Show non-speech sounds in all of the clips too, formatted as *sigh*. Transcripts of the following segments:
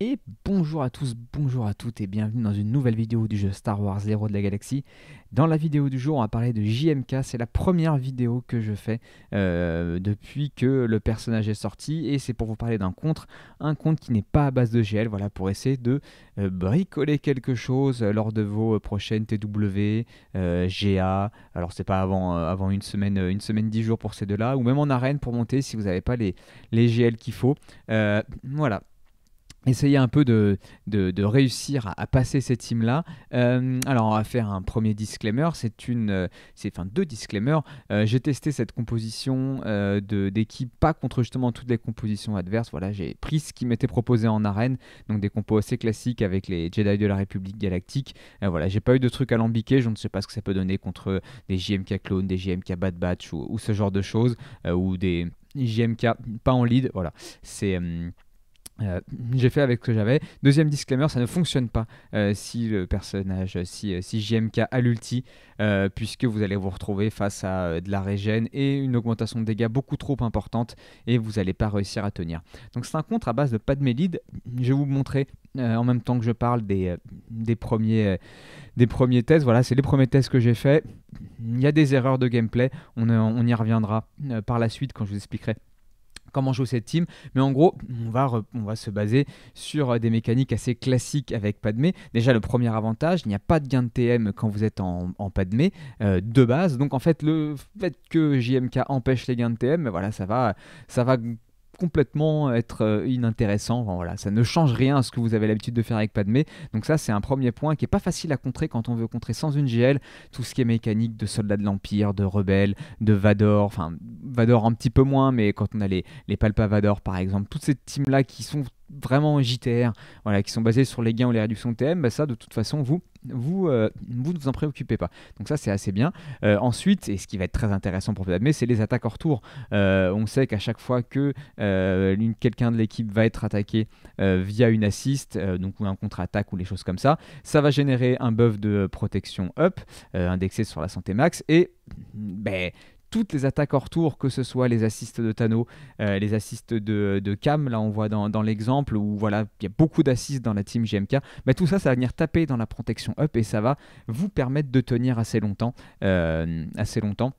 Et bonjour à tous, bonjour à toutes et bienvenue dans une nouvelle vidéo du jeu Star Wars Zero de la Galaxie. Dans la vidéo du jour, on va parler de JMK, c'est la première vidéo que je fais euh, depuis que le personnage est sorti et c'est pour vous parler d'un compte, un compte qui n'est pas à base de GL, voilà, pour essayer de euh, bricoler quelque chose lors de vos euh, prochaines TW, GA, alors c'est pas avant, avant une semaine, une semaine, dix jours pour ces deux-là, ou même en arène pour monter si vous n'avez pas les, les GL qu'il faut. voilà essayer un peu de, réussir à, passer cette team là euh, alors, on va faire un premier disclaimer. C'est une, euh, c'est enfin deux disclaimers. Euh, j'ai testé cette composition d'équipe, pas contre justement toutes les compositions adverses. Voilà, j'ai pris ce qui m'était proposé en arène, donc des compos assez classiques avec les Jedi de la République Galactique. voilà, j'ai pas eu de trucs alambiqués. Je ne sais pas ce que ça peut donner contre des JMK clones, des JMK Bad Batch ou, ou ce genre de choses, ou des JMK pas en lead. Voilà, c'est euh, j'ai fait avec ce que j'avais. Deuxième disclaimer, ça ne fonctionne pas euh, si le personnage, euh, si, si JMK a l'ulti, puisque vous allez vous retrouver face à de la régène et une augmentation de dégâts beaucoup trop importante et vous n'allez pas réussir à tenir. Donc c'est un contre à base de pas de Je vais vous montrer en même temps que je parle des, des, premiers, des premiers tests. Voilà, c'est les premiers tests que j'ai fait. Il y a des erreurs de gameplay, on, on y reviendra par la suite quand je vous expliquerai comment joue cette team. Mais en gros, on va, on va se baser sur euh, des mécaniques assez classiques avec Padmé. Déjà, le premier avantage, il n'y a pas de gain de TM quand vous êtes en, en Padmé euh, de base. Donc en fait, le fait que JMK empêche les gains de TM, ben voilà, ça va, ça va complètement euh, être euh, inintéressant. voilà, ça ne change rien à ce que vous avez l'habitude de faire avec Padmé. Donc ça, c'est un premier point qui est pas facile à contrer quand on veut contrer sans une GL tout ce qui est mécanique de soldats de l'Empire, de rebelles, de Vador. Enfin, Vador un petit peu moins, mais quand on a les, Palpavador par exemple, toutes ces teams là qui sont vraiment JTR, voilà, qui sont basés sur les gains ou les réductions de TM, bah, ça de toute façon vous vous, euh, vous ne vous en préoccupez pas. Donc ça c'est assez bien. Euh, ensuite, et ce qui va être très intéressant pour admettre, c'est les attaques hors tour. Euh, on sait qu'à chaque fois que quelqu'un de l'équipe va être attaqué via une assist, donc ou un contre-attaque ou les choses comme ça, ça va générer un buff de protection up, indexé sur la santé max, et ben, toutes les attaques hors tour, que ce soit les assists de Tano, euh, les assists de, Cam, là on voit dans, l'exemple où voilà, il y a beaucoup d'assists dans la team GMK, mais tout ça, ça va venir taper dans la protection up et ça va vous permettre de tenir assez longtemps, euh, assez longtemps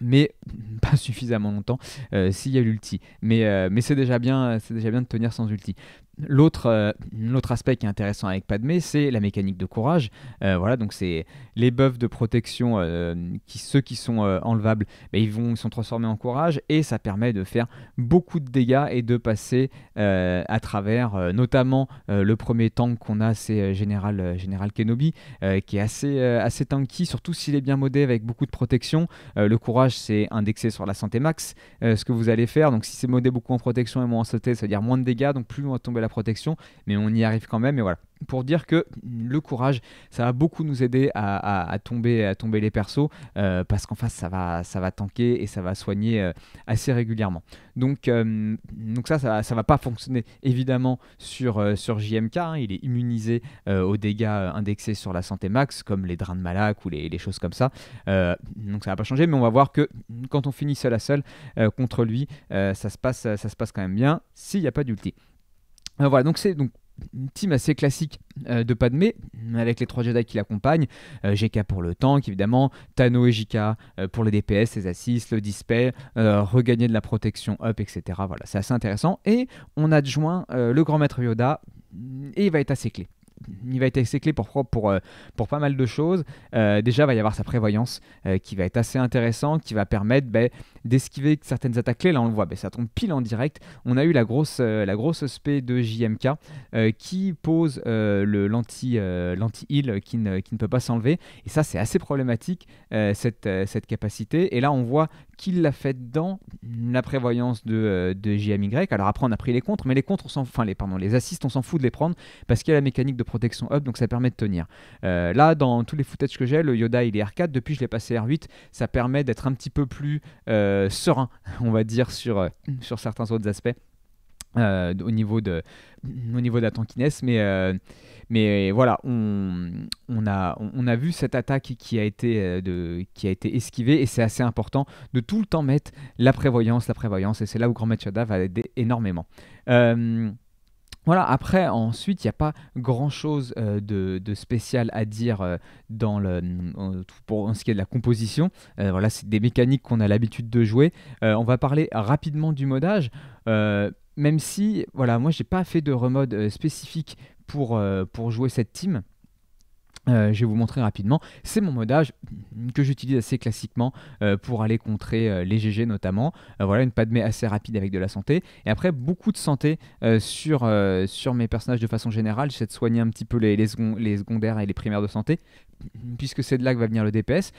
mais *laughs* pas suffisamment longtemps euh, s'il y a l'ulti. Mais, mais c'est déjà, bien, déjà bien de tenir sans ulti. Euh, l'autre, aspect qui est intéressant avec Padmé, c'est la mécanique de courage. Euh, voilà, donc c'est les buffs de protection, euh, qui, ceux qui sont enlevables, bah, ils, vont, ils sont transformés en courage et ça permet de faire beaucoup de dégâts et de passer à travers, notamment le premier tank qu'on a, c'est Général, Général Kenobi, qui est assez, assez tanky, surtout s'il est bien modé avec beaucoup de protection. le courage, c'est indexé sur la santé max, ce que vous allez faire. Donc si c'est modé beaucoup en protection et moins en santé, ça veut dire moins de dégâts, donc plus on va tomber la protection, mais on y arrive quand même. Et voilà, pour dire que le courage, ça va beaucoup nous aider à, tomber, à tomber les persos, euh, parce qu'en face, ça va, ça va tanker et ça va soigner euh, assez régulièrement. Donc, euh, donc ça, ça, va pas fonctionner évidemment sur, sur JMK. Hein. il est immunisé aux dégâts indexés sur la santé max, comme les drains de Malak ou les, les choses comme ça. donc ça va pas changer, mais on va voir que quand on finit seul à seul contre lui, ça, se passe, ça se passe quand même bien s'il n'y a pas d'ulti. Ah, voilà, donc c'est donc une team assez classique euh, de Padmé, avec les trois Jedi qui l'accompagnent, GK euh, pour le tank évidemment, Tano et JK euh, pour les DPS, les assists, le display, regagner de la protection up, etc. Voilà, c'est assez intéressant. Et on adjoint le grand maître Yoda, et il va être assez clé il va être assez clé pour, pour, pour, euh, pas mal de choses. Euh, déjà, il va y avoir sa prévoyance euh, qui va être assez intéressant, qui va permettre ben, d'esquiver certaines attaques clés. Là, on le voit, ben, ça tombe pile en direct. On a eu la grosse, la de JMK qui pose l'anti-heal qui, ne, qui ne peut pas s'enlever. Et ça, c'est assez problématique, cette, cette capacité. Et là, on voit qu'il l'a fait dans la prévoyance de, euh, de JMY. Alors après, on a pris les contres, mais les contre on s'en, enfin les, pardon, les assists, on s'en fout de les prendre parce qu'il y a la mécanique de protection up, donc ça permet de tenir. Euh, là, dans tous les footage que j'ai, le Yoda il est R4, depuis je l'ai passé R8, ça permet d'être un petit peu plus euh, serein, *laughs* on va dire, sur, sur certains autres aspects. Euh, au niveau de niveau la tankiness mais euh, mais voilà on, a on, a vu cette attaque qui a été euh, de qui a été esquivée et c'est assez important de tout le temps mettre la prévoyance la prévoyance et c'est là où Grand Machada va aider énormément voilà, après, ensuite, il n'y a pas grand-chose de, spécial à dire dans le, pour ce qui est de la composition. voilà, c'est des mécaniques qu'on a l'habitude de jouer. on va parler rapidement du modage même si, voilà, moi j'ai pas fait de remode euh, spécifique pour, euh, pour jouer cette team. Euh, je vais vous montrer rapidement. C'est mon modage que j'utilise assez classiquement pour aller contrer les GG notamment. voilà, une padmé assez rapide avec de la santé. Et après, beaucoup de santé sur, sur mes personnages de façon générale. J'essaie de soigner un petit peu les, les secondaires et les primaires de santé, puisque c'est de là que va venir le DPS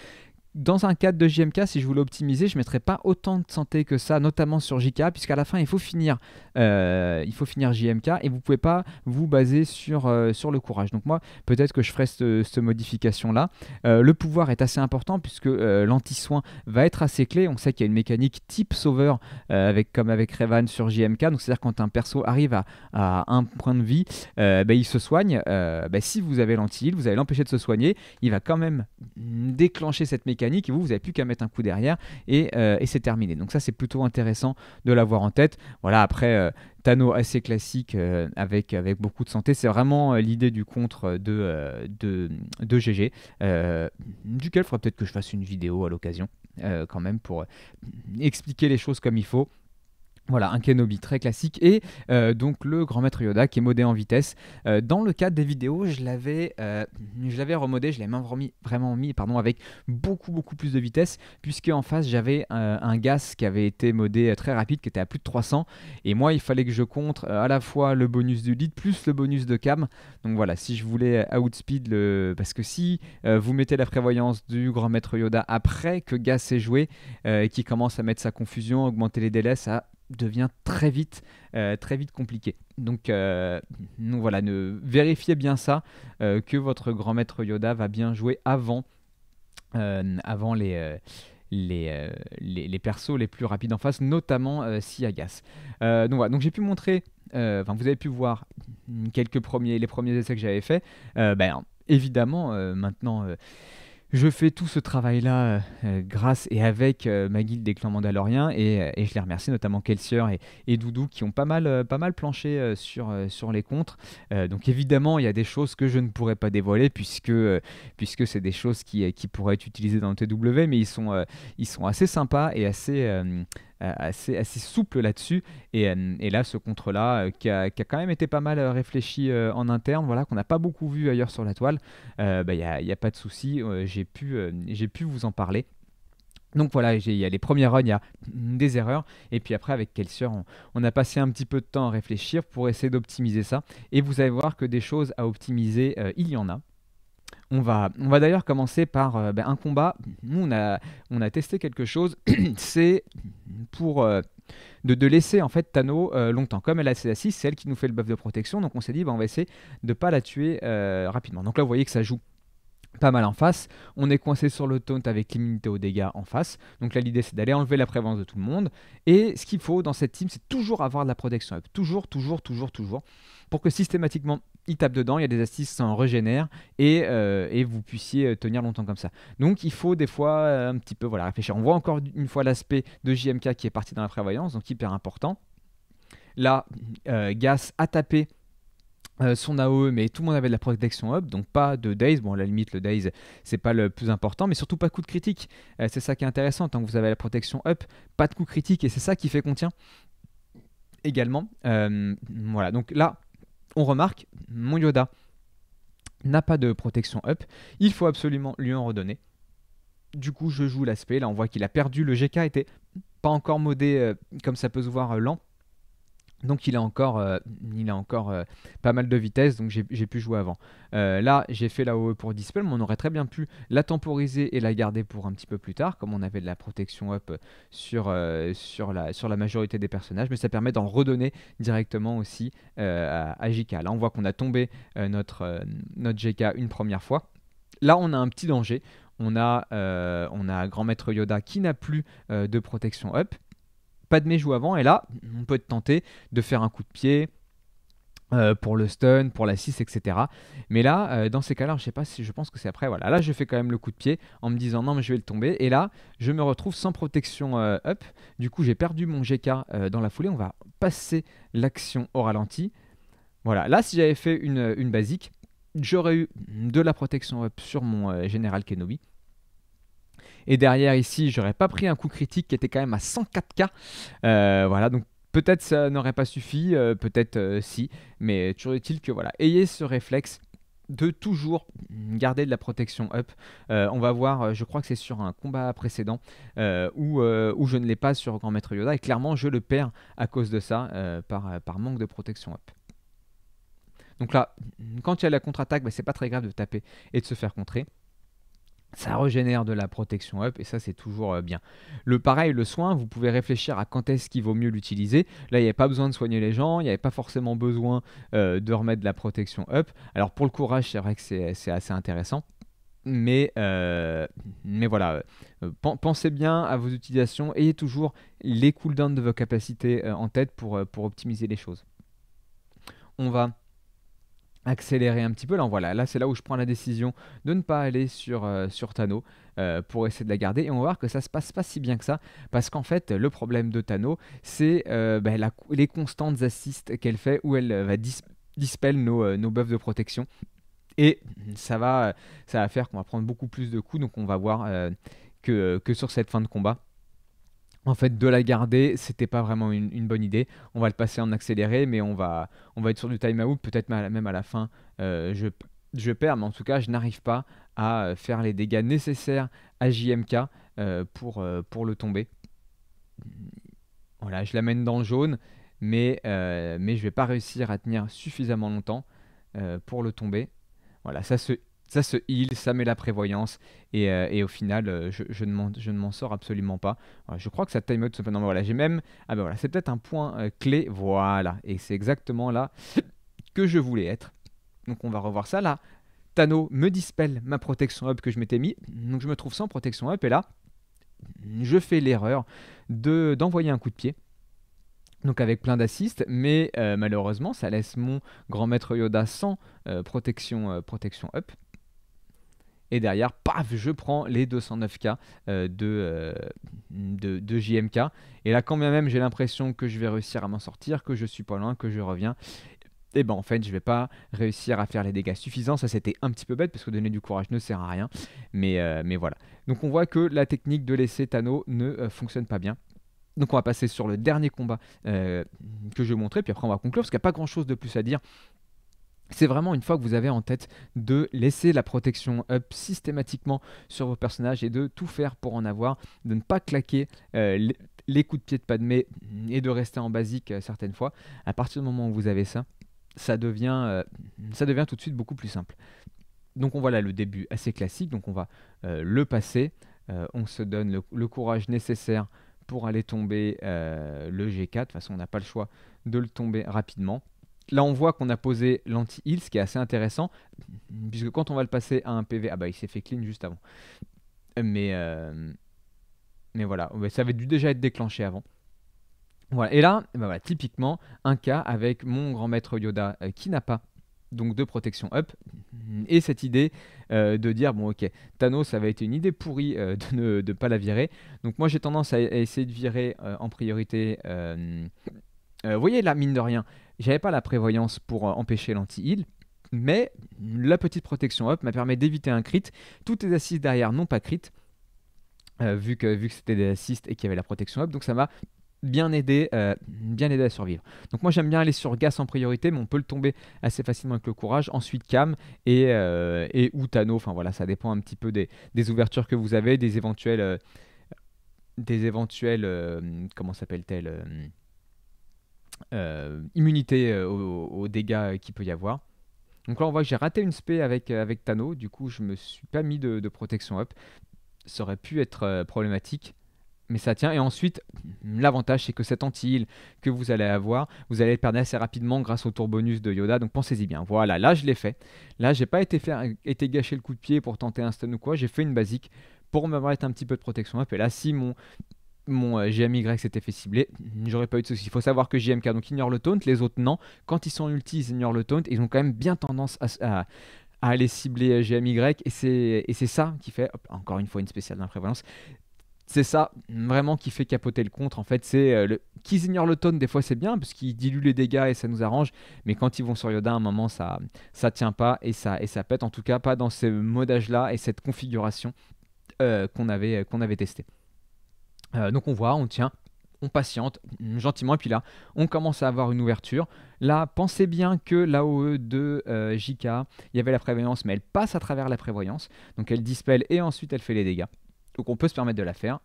dans un cadre de JMK, si je voulais optimiser, je ne mettrais pas autant de santé que ça, notamment sur JK, puisqu'à la fin, il faut finir, euh, il faut finir JMK et vous ne pouvez pas vous baser sur, euh, sur le courage. Donc moi, peut-être que je ferai cette, modification-là. Euh, le pouvoir est assez important puisque l'anti-soin va être assez clé. On sait qu'il y a une mécanique type sauveur, avec, comme avec Revan sur JMK. Donc c'est-à-dire quand un perso arrive à, un point de vie, ben, il se soigne. Ben, si vous avez l'anti-heal, vous allez l'empêcher de se soigner. Il va quand même déclencher cette mécanique et vous, vous n'avez plus qu'à mettre un coup derrière euh, et, c'est terminé. Donc ça, c'est plutôt intéressant de l'avoir en tête. Voilà, après, euh, Tano assez classique euh, avec, avec beaucoup de santé. C'est vraiment l'idée du contre de, de, GG, duquel il faudra peut-être que je fasse une vidéo à l'occasion, quand même, pour expliquer les choses comme il faut. Voilà, un Kenobi très classique et euh, donc le grand maître Yoda qui est modé en vitesse. Euh, dans le cadre des vidéos, je l'avais, euh, je l'avais remodé, je l'ai même vraiment mis pardon, avec beaucoup beaucoup plus de vitesse puisque en face j'avais un GAS qui avait été modé très rapide qui était à plus de 300 et moi il fallait que je contre à la fois le bonus du lead plus le bonus de cam. Donc voilà, si je voulais outspeed le... Parce que si vous mettez la prévoyance du grand maître Yoda après que Gas s'est joué et qui commence à mettre sa confusion, augmenter les délais, ça devient très vite, euh, très vite compliqué. Euh, donc, voilà, ne, vérifiez bien ça, euh, que votre grand maître Yoda va bien jouer avant, avant les, les, les, persos les plus rapides en face, notamment Siagas. donc voilà, donc j'ai pu montrer, vous avez pu voir quelques premiers, les premiers essais que j'avais faits. ben, évidemment, maintenant je fais tout ce travail-là euh, euh, grâce et avec euh, ma guilde des clans mandaloriens et, je les remercie notamment Kelsior et, Doudou qui ont pas mal, pas mal planché sur, sur les contres. donc évidemment, il y a des choses que je ne pourrais pas dévoiler puisque, puisque c'est des choses qui, qui pourraient être utilisées dans le TW, mais ils sont, ils sont assez sympas et assez euh, assez, souple là-dessus. Et, euh, et, là, ce contre-là, euh, qui, qui, a, quand même été pas mal réfléchi en interne, voilà, qu'on n'a pas beaucoup vu ailleurs sur la toile, bah, il n'y a, pas de souci, j'ai pu, j'ai pu vous en parler. Donc voilà, il y a les premières runs, il y a *clears throat* des erreurs. Et puis après, avec Kelsier, on, on, a passé un petit peu de temps à réfléchir pour essayer d'optimiser ça. Et vous allez voir que des choses à optimiser, il y en a. On va, on va d'ailleurs commencer par euh, ben, un combat. Nous, on a, on a testé quelque chose. *clears throat* C'est pour euh, de, laisser en fait Tano euh, longtemps. Comme elle a ses assises, c'est elle qui nous fait le buff de protection. Donc on s'est dit, ben, on va essayer de ne pas la tuer rapidement. Donc là, vous voyez que ça joue pas mal en face. On est coincé sur le taunt avec l'immunité aux dégâts en face. Donc là, l'idée, c'est d'aller enlever la prévalence de tout le monde. Et ce qu'il faut dans cette team, c'est toujours avoir de la protection Toujours, toujours, toujours, toujours. Pour que systématiquement, il tape dedans, il y a des assises, ça s'en régénèrent Et, euh, et, vous puissiez euh, tenir longtemps comme ça. Donc il faut des fois euh, un petit peu voilà, réfléchir. On voit encore une fois l'aspect de JMK qui est parti dans la prévoyance, donc hyper important. Là, Gas a tapé euh, son AOE, mais tout le monde avait de la protection up, donc pas de days. Bon, à la limite, le daze c'est pas le plus important, mais surtout pas coup de critique. Euh, c'est ça qui est intéressant, tant que vous avez la protection up, pas de coup critique, et c'est ça qui fait qu'on tient également. Euh, voilà, donc là, on remarque, mon Yoda n'a pas de protection up, il faut absolument lui en redonner. Du coup, je joue l'aspect, là on voit qu'il a perdu, le GK était pas encore modé comme ça peut se voir lent donc il a encore, euh, il a encore euh, pas mal de vitesse, donc j'ai pu jouer avant. Euh, là, j'ai fait la OE pour Dispel, mais on aurait très bien pu la temporiser et la garder pour un petit peu plus tard, comme on avait de la protection up sur, sur, la, sur la majorité des personnages, mais ça permet d'en redonner directement aussi à, à, JK. Là, on voit qu'on a tombé notre, notre JK une première fois. Là, on a un petit danger. On a, on a Grand Maître Yoda qui n'a plus de protection up pas de joues avant. Et là, on peut être tenté de faire un coup de pied, euh, pour le stun, pour la 6, etc. Mais là, euh, dans ces cas-là, je sais pas si je pense que c'est après. Voilà, là, je fais quand même le coup de pied en me disant non, mais je vais le tomber. Et là, je me retrouve sans protection euh, up. Du coup, j'ai perdu mon GK dans la foulée. On va passer l'action au ralenti. Voilà, là, si j'avais fait une, une basique, j'aurais eu de la protection up sur mon général Kenobi. Et derrière ici, j'aurais pas pris un coup critique qui était quand même à 104K. Euh, voilà, donc peut-être ça n'aurait pas suffi, euh, peut-être euh, si, mais toujours est-il que voilà, ayez ce réflexe de toujours garder de la protection up. on va voir, je crois que c'est sur un combat précédent où, je ne l'ai pas sur Grand Maître Yoda et clairement je le perds à cause de ça par, par manque de protection up. Donc là, quand il y a la contre-attaque, ce bah, c'est pas très grave de taper et de se faire contrer ça régénère de la protection up et ça c'est toujours euh, bien. Le pareil, le soin, vous pouvez réfléchir à quand est-ce qu'il vaut mieux l'utiliser. Là, il n'y a pas besoin de soigner les gens, il n'y avait pas forcément besoin euh, de remettre de la protection up. Alors pour le courage, c'est vrai que c'est assez intéressant. Mais, euh, mais voilà, pensez bien à vos utilisations, ayez toujours les cooldowns de vos capacités en tête pour, pour optimiser les choses. On va accélérer un petit peu. Là, voilà, là c'est là où je prends la décision de ne pas aller sur, euh, sur Tano euh, pour essayer de la garder. Et on va voir que ça se passe pas si bien que ça, parce qu'en fait, le problème de Tano, c'est euh, bah, les constantes assistes qu'elle fait où elle va dispel nos, nos buffs de protection. Et ça va, ça va faire qu'on va prendre beaucoup plus de coups, donc on va voir que, que sur cette fin de combat en fait, de la garder, c'était pas vraiment une, bonne idée. On va le passer en accéléré, mais on va, on va être sur du time-out. Peut-être même à la fin, euh, je, je perds, mais en tout cas, je n'arrive pas à euh, faire les dégâts nécessaires à JMK euh, pour, pour le tomber. Voilà, je l'amène dans le jaune, mais, mais je vais pas réussir à tenir suffisamment longtemps pour le tomber. Voilà, ça se ça se heal, ça met la prévoyance, et, euh, au final, euh, je, ne m'en, sors absolument pas. je crois que ça timeout, non mais voilà, j'ai même, ah ben voilà, c'est peut-être un point euh, clé, voilà, et c'est exactement là que je voulais être. Donc on va revoir ça là. Tano me dispelle ma protection up que je m'étais mis, donc je me trouve sans protection up, et là, je fais l'erreur de, d'envoyer un coup de pied donc avec plein d'assistes, mais malheureusement ça laisse mon grand maître Yoda sans protection, protection up. Et derrière, paf, je prends les 209K euh, de, euh, JMK. Et là, quand bien même j'ai l'impression que je vais réussir à m'en sortir, que je suis pas loin, que je reviens, et eh ben en fait je vais pas réussir à faire les dégâts suffisants. Ça c'était un petit peu bête parce que donner du courage ne sert à rien. Mais, euh, mais voilà. Donc on voit que la technique de laisser Tano ne fonctionne pas bien. Donc on va passer sur le dernier combat que je vais montrer, puis après on va conclure, parce qu'il n'y a pas grand chose de plus à dire c'est vraiment une fois que vous avez en tête de laisser la protection up systématiquement sur vos personnages et de tout faire pour en avoir, de ne pas claquer euh, les, coups de pied de Padmé et de rester en basique euh, certaines fois. À partir du moment où vous avez ça, ça devient, euh, ça devient tout de suite beaucoup plus simple. Donc on voit là le début assez classique, donc on va le passer, on se donne le, le, courage nécessaire pour aller tomber le G4, de toute façon on n'a pas le choix de le tomber rapidement Là, on voit qu'on a posé l'anti-heal, ce qui est assez intéressant, puisque quand on va le passer à un PV, ah bah il s'est fait clean juste avant. Mais, euh, mais voilà, ça avait dû déjà être déclenché avant. Voilà. Et là, bah typiquement, un cas avec mon grand maître Yoda euh, qui n'a pas donc de protection up, et cette idée euh, de dire, bon ok, Thanos, ça avait été une idée pourrie de ne pas la virer, donc moi j'ai tendance à, à, essayer de virer en priorité... vous voyez là, mine de rien, j'avais pas la prévoyance pour euh, empêcher l'anti-heal, mais la petite protection up m'a permis d'éviter un crit. Toutes les assists derrière n'ont pas crit, euh, vu que, vu que c'était des assists et qu'il y avait la protection up, donc ça m'a bien aidé, euh, bien aidé à survivre. Donc moi j'aime bien aller sur Gas en priorité, mais on peut le tomber assez facilement avec le courage. Ensuite Cam et, ou Tano, enfin voilà, ça dépend un petit peu des, des ouvertures que vous avez, des éventuels... des éventuels comment s'appelle-t-elle euh, immunité euh, aux, dégâts qu'il peut y avoir. Donc là, on voit que j'ai raté une spé avec, euh, avec Tano, du coup, je me suis pas mis de, protection up. Ça aurait pu être problématique, mais ça tient. Et ensuite, l'avantage, c'est que cette anti que vous allez avoir, vous allez le perdre assez rapidement grâce au tour bonus de Yoda. Donc pensez-y bien. Voilà, là, je l'ai fait. Là, j'ai pas été, faire, gâché le coup de pied pour tenter un stun ou quoi. J'ai fait une basique pour m'avoir mettre un petit peu de protection up. Et là, si mon mon euh, GMY s'était fait cibler, j'aurais pas eu de soucis. Il faut savoir que JMK donc ignore le taunt, les autres non. Quand ils sont ulti, ils ignorent le taunt ils ont quand même bien tendance à, aller cibler euh, GMY et c'est, et c'est ça qui fait, encore une fois une spéciale d'imprévalence, c'est ça vraiment qui fait capoter le contre en fait c'est euh, le qu'ils ignorent le taunt des fois c'est bien parce qu'ils diluent les dégâts et ça nous arrange mais quand ils vont sur Yoda à un moment ça ça tient pas et ça et ça pète en tout cas pas dans ce modage là et cette configuration qu'on avait qu'on avait testé. Euh, donc on voit, on tient, on patiente gentiment, et puis là, on commence à avoir une ouverture. Là, pensez bien que l'AOE de euh, JK, il y avait la prévoyance, mais elle passe à travers la prévoyance, donc elle dispelle et ensuite elle fait les dégâts. Donc on peut se permettre de la faire.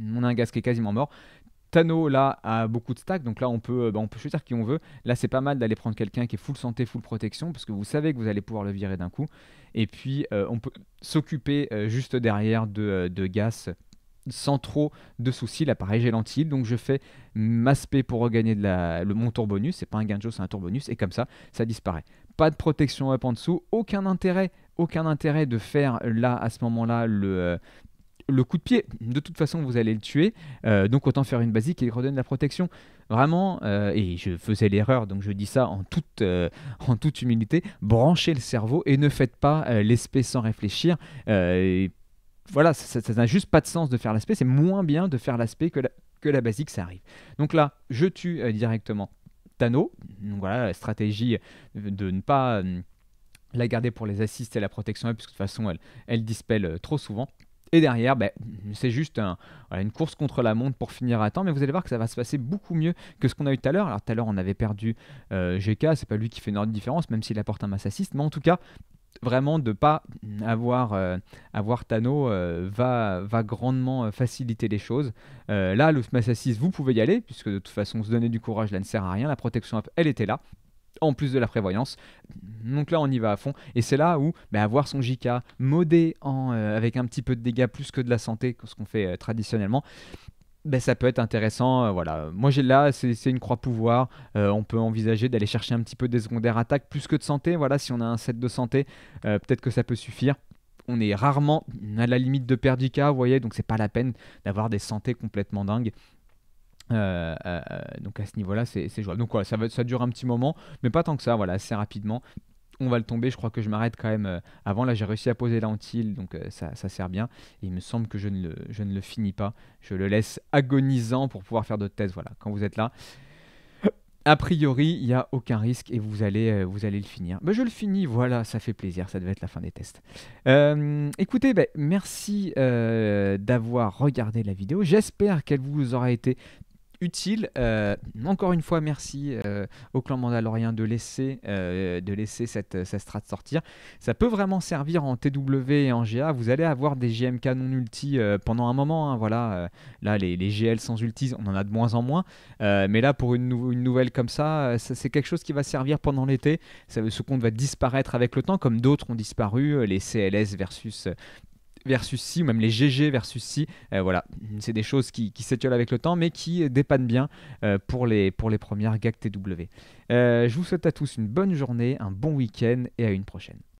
On a un gaz qui est quasiment mort. Tano là a beaucoup de stacks, donc là on peut, euh, bah, on peut choisir qui on veut. Là c'est pas mal d'aller prendre quelqu'un qui est full santé, full protection, parce que vous savez que vous allez pouvoir le virer d'un coup. Et puis on peut s'occuper juste derrière de, de sans trop de soucis. Là, pareil, j'ai donc je fais spé pour regagner de le, mon tour bonus. C'est pas un gain c'est un tour bonus, et comme ça, ça disparaît. Pas de protection up en dessous, aucun intérêt, aucun intérêt de faire là, à ce moment-là, le. Euh, le coup de pied, de toute façon, vous allez le tuer. Euh, donc autant faire une basique et redonne la protection. Vraiment, euh, et je faisais l'erreur, donc je dis ça en toute, en toute humilité, branchez le cerveau et ne faites pas l'espèce sans réfléchir voilà, ça n'a juste pas de sens de faire l'aspect, c'est moins bien de faire l'aspect que la, que la basique, ça arrive. Donc là, je tue euh, directement Tano, donc voilà, la stratégie de ne pas euh, la garder pour les assists et la protection, parce de toute façon, elle, dispelle euh, trop souvent. Et derrière, ben, c'est juste une course contre la montre pour finir à temps. Mais vous allez voir que ça va se passer beaucoup mieux que ce qu'on a eu tout à l'heure. Alors tout à l'heure, on avait perdu GK. C'est pas lui qui fait une de différence, même s'il apporte un mass assist. Mais en tout cas, vraiment de pas euh, avoir, euh, avoir Tano euh, va, va grandement faciliter les choses. Euh, là, smash assist vous pouvez y aller, puisque de toute façon, se donner du courage, là ne sert à rien. La protection, elle était là. En plus de la prévoyance. Donc là, on y va à fond. Et c'est là où mais bah, avoir son JK modé en, avec un petit peu de dégâts plus que de la santé, ce qu'on fait traditionnellement, ben, ça peut être intéressant. Euh, voilà. Moi, j'ai là, c'est une croix pouvoir. Euh, on peut envisager d'aller chercher un petit peu des secondaires attaques plus que de santé. Voilà, si on a un set de santé, euh, peut-être que ça peut suffire. On est rarement à la limite de Perdica, vous voyez, donc c'est pas la peine d'avoir des santé complètement dingues. donc à ce niveau-là, c'est jouable. Donc voilà, ça, va, ça dure un petit moment, mais pas tant que ça, voilà, assez rapidement on va le tomber. Je crois que je m'arrête quand même. Euh, avant, là, j'ai réussi à poser l'Antil, donc euh, ça, ça, sert bien. il me semble que je ne, le, je le finis pas. Je le laisse agonisant pour pouvoir faire d'autres tests. Voilà, quand vous êtes là. A priori, il n'y a aucun risque et vous allez, euh, vous allez le finir. mais bah, je le finis, voilà, ça fait plaisir, ça devait être la fin des tests. écoutez, bah, merci d'avoir regardé la vidéo. J'espère qu'elle vous aura été utile. Euh, encore une fois, merci euh, au clan mandalorien de laisser, euh, de laisser cette, cette strat sortir. Ça peut vraiment servir en TW et en GA. Vous allez avoir des GMK non ulti pendant un moment. Hein, voilà, là, les, GL sans ulti, on en a de moins en moins. mais là, pour une, nouvelle comme ça, ça c'est quelque chose qui va servir pendant l'été. Ce compte va disparaître avec le temps, comme d'autres ont disparu, les CLS versus versus si, ou même les GG versus si. Euh, voilà, c'est des choses qui, qui s'étiolent avec le temps, mais qui euh, dépannent bien euh, pour, les, pour les premières GAC TW. je vous souhaite à tous une bonne journée, un bon week-end et à une prochaine.